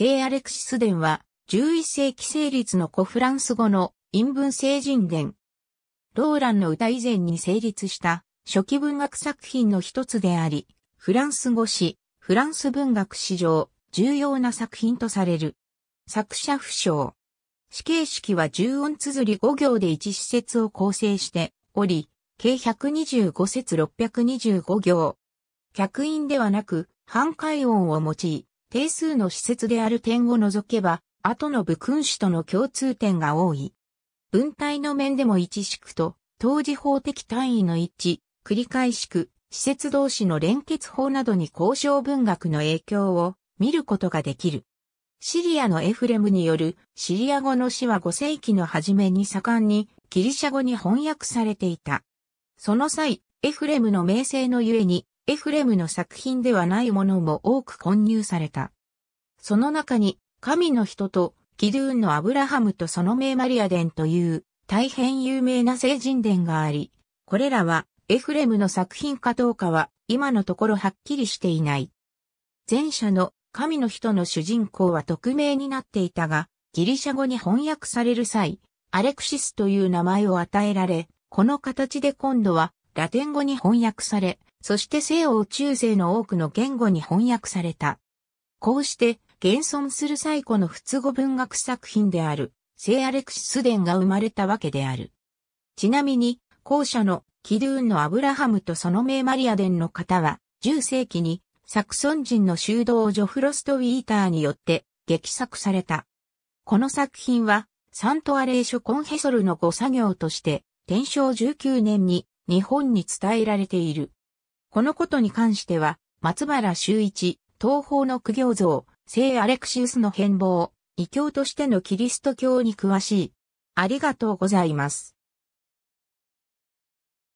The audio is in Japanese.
聖アレクシス伝は、11世紀成立の古フランス語の陰文聖人伝。ローランの歌以前に成立した初期文学作品の一つであり、フランス語史、フランス文学史上重要な作品とされる。作者不詳。死形式は10音綴り5行で1施設を構成しており、計125節625行。客員ではなく、半解音を用い、定数の施設である点を除けば、後の部君主との共通点が多い。文体の面でも一宿と、当時法的単位の一致、繰り返しく、施設同士の連結法などに交渉文学の影響を見ることができる。シリアのエフレムによるシリア語の詩は5世紀の初めに盛んにギリシャ語に翻訳されていた。その際、エフレムの名声のゆえにエフレムの作品ではないものも多く混入された。その中に、神の人と、キドゥーンのアブラハムとその名マリア伝という大変有名な聖人伝があり、これらはエフレムの作品かどうかは今のところはっきりしていない。前者の神の人の主人公は匿名になっていたが、ギリシャ語に翻訳される際、アレクシスという名前を与えられ、この形で今度はラテン語に翻訳され、そして西欧中世の多くの言語に翻訳された。こうして、現存する最古の仏語文学作品である、聖アレクシス伝が生まれたわけである。ちなみに、後者のキドゥーンのアブラハムとその名マリア伝の方は、10世紀にサクソン人の修道女フロストウィーターによって劇作された。この作品は、サントアレーショコンヘソルのご作業として、天正19年に日本に伝えられている。このことに関しては、松原修一、東方の苦行像、聖アレクシウスの変貌、異教としてのキリスト教に詳しい。ありがとうございます。